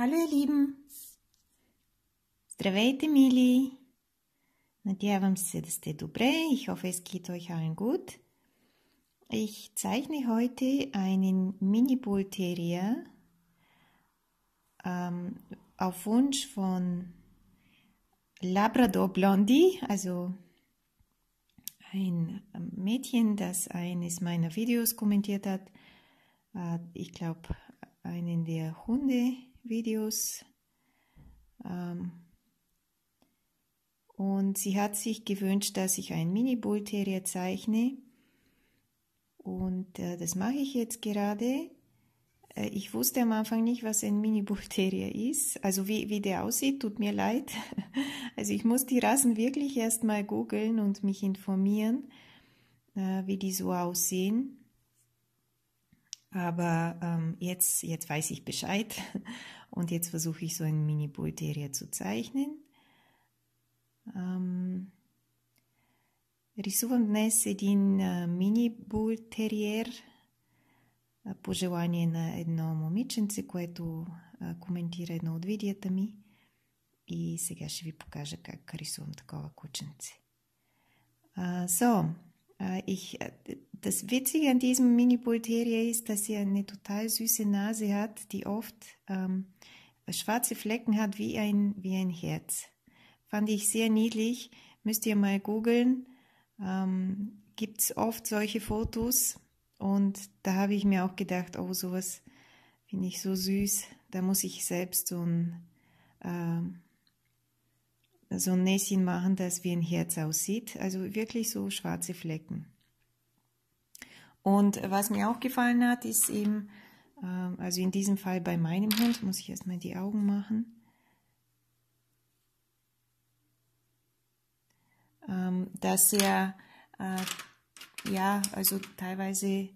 Hallo ihr Lieben! Здравейте, мили! Надявам се да сте добре. Ich hoffe, es geht euch allen gut. Ich zeichne heute einen Mini-Bull-Terrier ähm, auf Wunsch von Labrador Blondie, also ein Mädchen, das eines meiner Videos kommentiert hat. Äh, ich glaube, einen der Hunde Videos. Ähm, und sie hat sich gewünscht, dass ich einen Mini-Bull Terrier zeichne. Und äh, das mache ich jetzt gerade. Äh, ich wusste am Anfang nicht, was ein Mini-Bull Terrier ist. Also wie, wie der aussieht, tut mir leid. Also ich muss die Rassen wirklich erstmal googeln und mich informieren, äh, wie die so aussehen. Aber ähm, jetzt, jetzt weiß ich Bescheid Und jetzt versuche ich so ein Mini-Bullterrier zu zeichnen. Ähm, Rysowałem dnes един мини äh, бултериер äh, по желание на едно момиченце, което äh, коментира едно от видеята ми. И сега ще ви покажа как рисувам такова кученце. so, Äh, ich, äh, das Witzige an diesem Mini-Bulteria ist, dass sie eine total süße Nase hat, die oft ähm, schwarze Flecken hat wie ein, wie ein Herz. Fand ich sehr niedlich. Müsst ihr mal googeln. Ähm, Gibt es oft solche Fotos. Und da habe ich mir auch gedacht, oh, sowas finde ich so süß. Da muss ich selbst so ein ähm, so ein Näschen machen, das wie ein Herz aussieht. Also wirklich so schwarze Flecken. Und was mir auch gefallen hat, ist eben, ähm, also in diesem Fall bei meinem Hund, muss ich erstmal die Augen machen. Ähm, dass er äh, ja also teilweise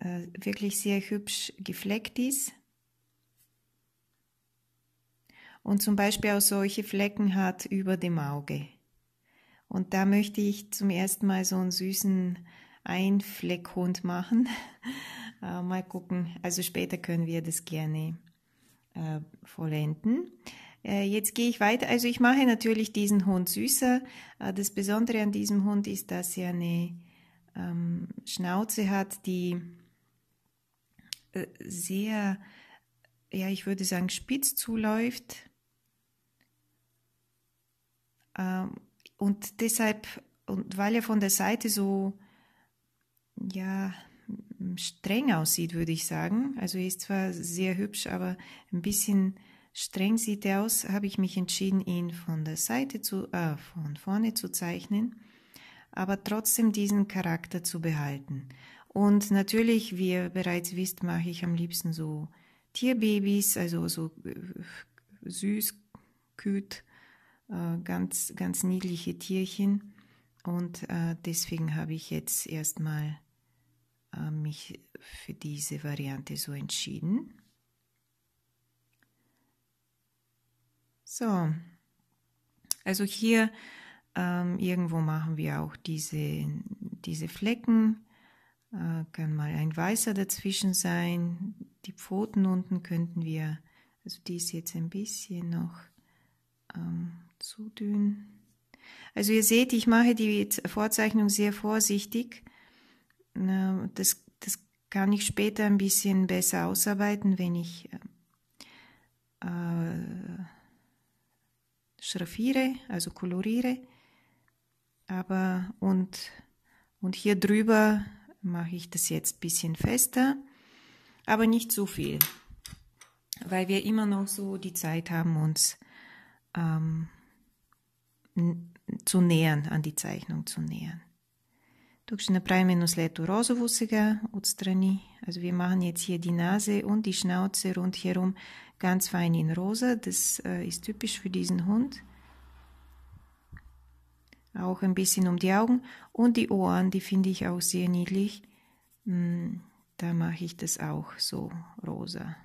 äh, wirklich sehr hübsch gefleckt ist und zum Beispiel auch solche Flecken hat über dem Auge. Und da möchte ich zum ersten Mal so einen süßen Einfleckhund machen. Äh, mal gucken. Also später können wir das gerne äh, vollenden. Äh, jetzt gehe ich weiter. Also ich mache natürlich diesen Hund süßer. Äh, das Besondere an diesem Hund ist, dass er eine ähm, Schnauze hat, die äh, sehr, ja, ich würde sagen, spitz zuläuft ähm, und deshalb, und weil er von der Seite so, ja, streng aussieht, würde ich sagen. Also er ist zwar sehr hübsch, aber ein bisschen streng sieht er aus, habe ich mich entschieden, ihn von der Seite zu, äh, von vorne zu zeichnen, aber trotzdem diesen Charakter zu behalten. Und natürlich, wie ihr bereits wisst, mache ich am liebsten so Tierbabys, also so äh, süß, küt, äh, ganz, ganz niedliche Tierchen. Und äh, deswegen habe ich jetzt erstmal äh, mich für diese Variante so entschieden. So, also hier ähm, irgendwo machen wir auch diese, diese Flecken. Äh, kann mal ein weißer dazwischen sein. Die Pfoten unten könnten wir, also die ist jetzt ein bisschen noch. Ähm, zu dünn. Also ihr seht, ich mache die Vorzeichnung sehr vorsichtig. Das, das kann ich später ein bisschen besser ausarbeiten, wenn ich äh, äh, schraffiere, also koloriere. Aber und, und hier drüber mache ich das jetzt ein bisschen fester, aber nicht zu viel, weil wir immer noch so die Zeit haben, uns ähm, zu nähern, an die Zeichnung zu nähern. Tuksch направим едно слето розово сега, отстрани. Also wir machen jetzt hier die Nase und die Schnauze rundherum ganz fein in rosa. Das äh, ist typisch für diesen Hund. Auch ein bisschen um die Augen und die Ohren, die finde ich auch sehr niedlich. Hm, da mache ich das auch so rosa.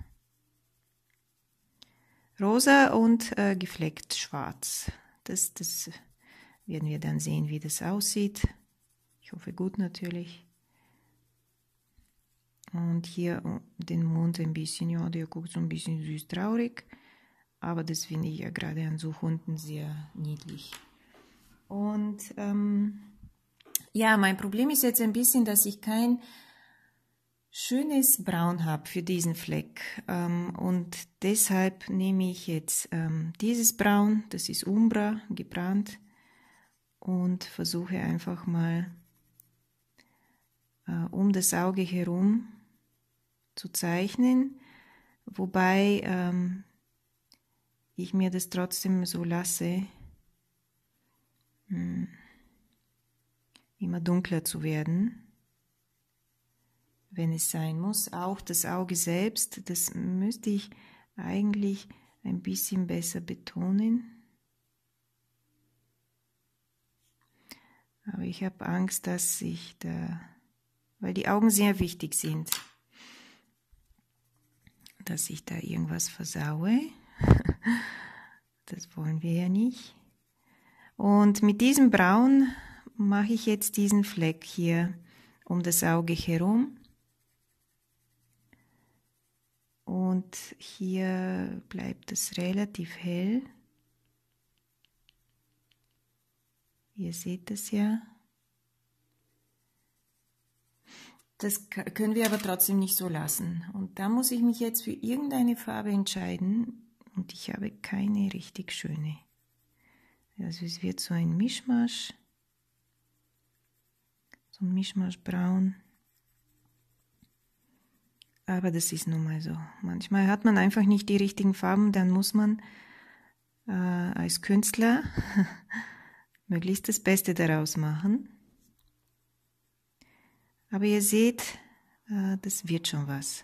Rosa und äh, gefleckt schwarz. Das, das werden wir dann sehen, wie das aussieht. Ich hoffe gut natürlich. Und hier den Mund ein bisschen, ja, der guckt so ein bisschen süß traurig. Aber das finde ich ja gerade an so Hunden sehr niedlich. Und ähm, ja, mein Problem ist jetzt ein bisschen, dass ich kein schönes Braun habe für diesen Fleck. Ähm, und deshalb nehme ich jetzt ähm, dieses Braun, das ist Umbra, gebrannt. Und versuche einfach mal äh, um das Auge herum zu zeichnen. Wobei ähm, ich mir das trotzdem so lasse, hm, immer dunkler zu werden wenn es sein muss. Auch das Auge selbst, das müsste ich eigentlich ein bisschen besser betonen. Aber ich habe Angst, dass ich da, weil die Augen sehr wichtig sind, dass ich da irgendwas versaue. das wollen wir ja nicht. Und mit diesem Braun mache ich jetzt diesen Fleck hier um das Auge herum. Und hier bleibt es relativ hell. Ihr seht es ja. Das können wir aber trotzdem nicht so lassen. Und da muss ich mich jetzt für irgendeine Farbe entscheiden. Und ich habe keine richtig schöne. Also es wird so ein Mischmasch. So ein Mischmasch braun. Aber das ist nun mal so. Manchmal hat man einfach nicht die richtigen Farben, dann muss man äh, als Künstler möglichst das Beste daraus machen. Aber ihr seht, äh, das wird schon was.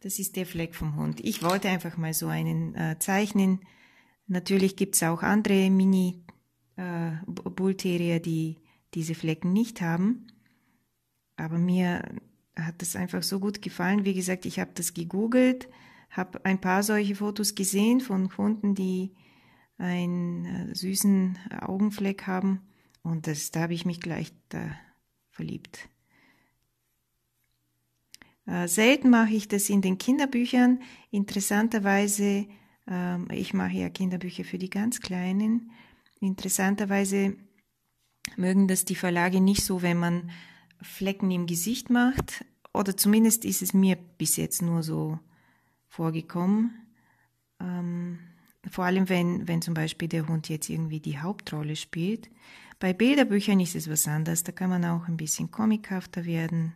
Das ist der Fleck vom Hund. Ich wollte einfach mal so einen äh, zeichnen. Natürlich gibt es auch andere Mini-Bullterrier, äh, die diese Flecken nicht haben. Aber mir hat es einfach so gut gefallen. Wie gesagt, ich habe das gegoogelt, habe ein paar solche Fotos gesehen von Hunden, die einen äh, süßen Augenfleck haben. Und das, da habe ich mich gleich da verliebt. Äh, selten mache ich das in den Kinderbüchern. Interessanterweise, äh, ich mache ja Kinderbücher für die ganz Kleinen. Interessanterweise mögen das die Verlage nicht so, wenn man Flecken im Gesicht macht. Oder zumindest ist es mir bis jetzt nur so vorgekommen. Ähm, vor allem, wenn, wenn zum Beispiel der Hund jetzt irgendwie die Hauptrolle spielt. Bei Bilderbüchern ist es was anderes. Da kann man auch ein bisschen komikhafter werden.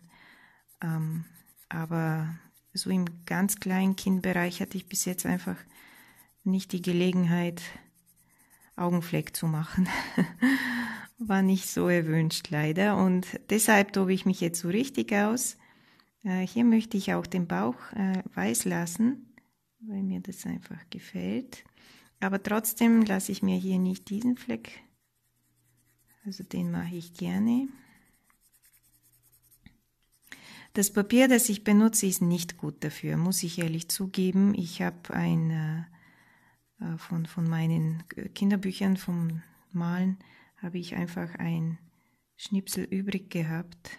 Ähm, aber so im ganz kleinen Kindbereich hatte ich bis jetzt einfach nicht die Gelegenheit, Augenfleck zu machen. war nicht so erwünscht leider und deshalb tobe ich mich jetzt so richtig aus. Äh, hier möchte ich auch den Bauch äh, weiß lassen, weil mir das einfach gefällt. Aber trotzdem lasse ich mir hier nicht diesen Fleck, also den mache ich gerne. Das Papier, das ich benutze, ist nicht gut dafür, muss ich ehrlich zugeben. Ich habe ein äh, äh von, von meinen Kinderbüchern vom Malen habe ich einfach ein Schnipsel übrig gehabt.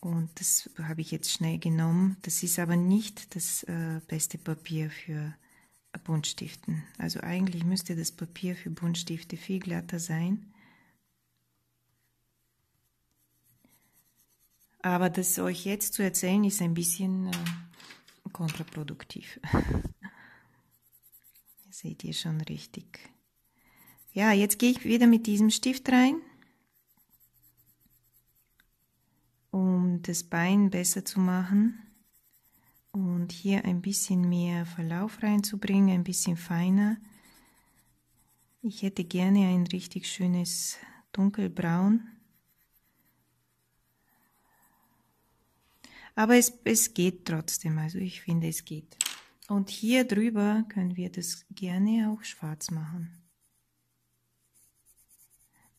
Und das habe ich jetzt schnell genommen. Das ist aber nicht das äh, beste Papier für Buntstiften. Also eigentlich müsste das Papier für Buntstifte viel glatter sein. Aber das euch jetzt zu erzählen, ist ein bisschen äh, kontraproduktiv. Seht ihr schon richtig. Ja, jetzt gehe ich wieder mit diesem Stift rein, um das Bein besser zu machen und hier ein bisschen mehr Verlauf reinzubringen, ein bisschen feiner. Ich hätte gerne ein richtig schönes dunkelbraun. Aber es, es geht trotzdem, also ich finde es geht. Und hier drüber können wir das gerne auch schwarz machen.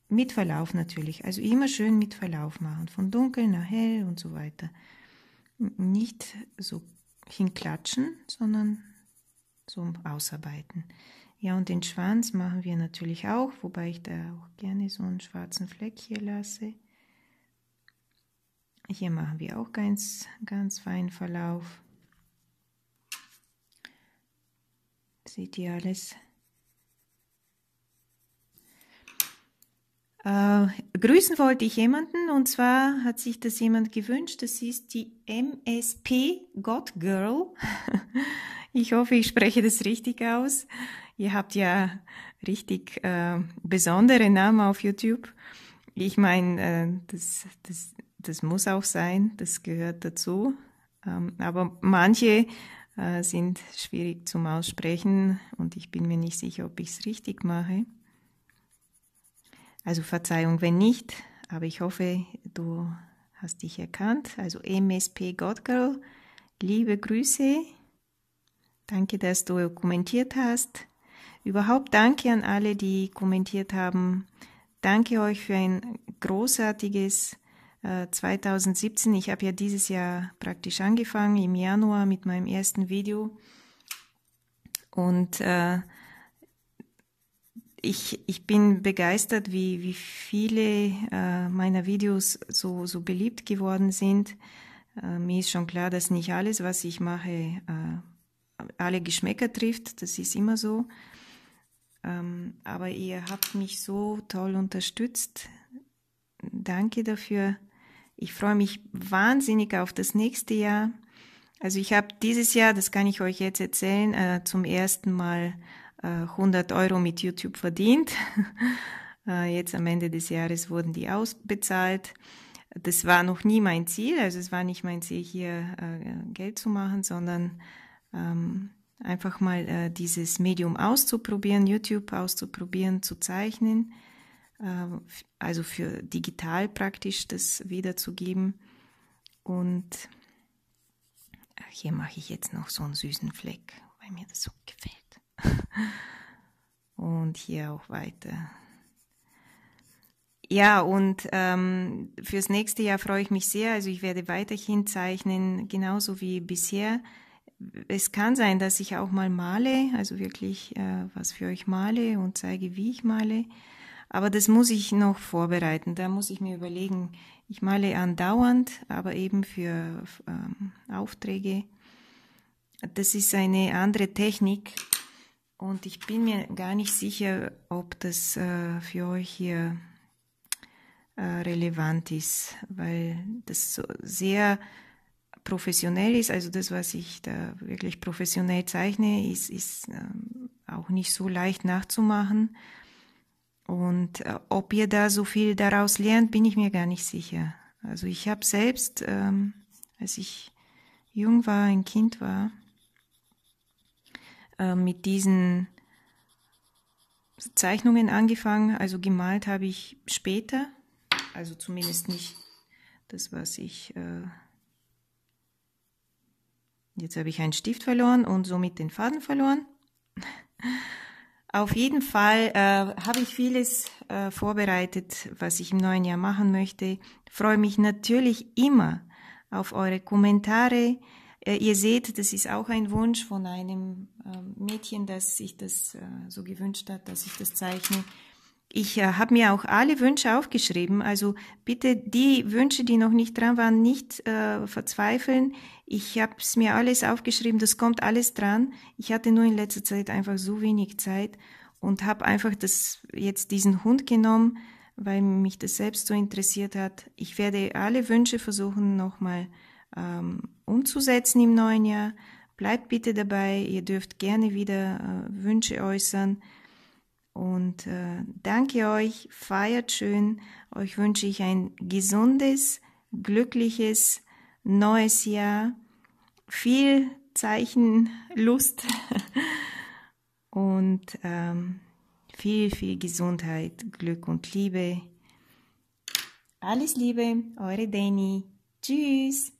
Mit Verlauf natürlich. Also immer schön mit Verlauf machen. Von dunkel nach hell und so weiter. Nicht so hinklatschen, sondern so ausarbeiten. Ja, und den Schwanz machen wir natürlich auch, wobei ich da auch gerne so einen schwarzen Fleck hier lasse. Hier machen wir auch ganz, ganz feinen Verlauf. Seht ihr alles? Äh, grüßen wollte ich jemanden und zwar hat sich das jemand gewünscht. Das ist die MSP God Girl. ich hoffe, ich spreche das richtig aus. Ihr habt ja richtig äh, besondere Namen auf YouTube. Ich meine, äh, das, das, das muss auch sein, das gehört dazu. Ähm, aber manche äh, sind schwierig zum Aussprechen und ich bin mir nicht sicher, ob ich es richtig mache. Also Verzeihung, wenn nicht, aber ich hoffe, du hast dich erkannt. Also MSP Godgirl, liebe Grüße. Danke, dass du kommentiert hast. Überhaupt danke an alle, die kommentiert haben. Danke euch für ein großartiges äh, 2017. Ich habe ja dieses Jahr praktisch angefangen, im Januar mit meinem ersten Video. Und äh, ich, ich bin begeistert, wie, wie viele äh, meiner Videos so, so beliebt geworden sind. Äh, mir ist schon klar, dass nicht alles, was ich mache, äh, alle Geschmäcker trifft. Das ist immer so. Ähm, aber ihr habt mich so toll unterstützt. Danke dafür. Ich freue mich wahnsinnig auf das nächste Jahr. Also ich habe dieses Jahr, das kann ich euch jetzt erzählen, äh, zum ersten Mal 100 äh, Euro mit YouTube verdient. Äh, jetzt am Ende des Jahres wurden die ausbezahlt. Das war noch nie mein Ziel, also es war nicht mein Ziel, hier äh, Geld zu machen, sondern ähm, einfach mal dieses Medium auszuprobieren, YouTube auszuprobieren, zu zeichnen, ähm, also für digital praktisch das wiederzugeben. Und hier mache ich jetzt noch so einen süßen Fleck, weil mir das so gefällt. und hier auch weiter. Ja, und ähm, fürs nächste Jahr freue ich mich sehr. Also ich werde weiterhin zeichnen, genauso wie bisher. Es kann sein, dass ich auch mal male, also wirklich äh, was für euch male und zeige, wie ich male. Aber das muss ich noch vorbereiten. Da muss ich mir überlegen, ich male andauernd, aber eben für ähm, Aufträge. Das ist eine andere Technik und ich bin mir gar nicht sicher, ob das äh, für euch hier äh, relevant ist, weil das so sehr professionell ist. Also das, was ich da wirklich professionell zeichne, ist, ist ähm, auch nicht so leicht nachzumachen. Und äh, ob ihr da so viel daraus lernt, bin ich mir gar nicht sicher. Also ich habe selbst, ähm, als ich jung war, ein Kind war, äh, mit diesen Zeichnungen angefangen. Also gemalt habe ich später, also zumindest nicht das, was ich... Äh Jetzt habe ich einen Stift verloren und somit den Faden verloren. Auf jeden Fall äh, habe ich vieles äh, vorbereitet, was ich im neuen Jahr machen möchte. Freue mich natürlich immer auf eure Kommentare, äh, ihr seht, das ist auch ein Wunsch von einem ähm, Mädchen, dass sich das äh, so gewünscht hat, dass ich das zeichne. Ich äh, habe mir auch alle Wünsche aufgeschrieben. Also bitte die Wünsche, die noch nicht dran waren, nicht äh, verzweifeln. Ich habe es mir alles aufgeschrieben. Das kommt alles dran. Ich hatte nur in letzter Zeit einfach so wenig Zeit und habe einfach das jetzt diesen Hund genommen, weil mich das selbst so interessiert hat. Ich werde alle Wünsche versuchen nochmal mal ähm, umzusetzen im neuen Jahr. Bleibt bitte dabei, ihr dürft gerne wieder äh, Wünsche äußern. Und äh, danke euch, feiert schön. Euch wünsche ich ein gesundes, glückliches neues Jahr. Viel Zeichenlust und ähm, viel, viel Gesundheit, Glück und Liebe. Alles Liebe, eure Dani. Tschüss.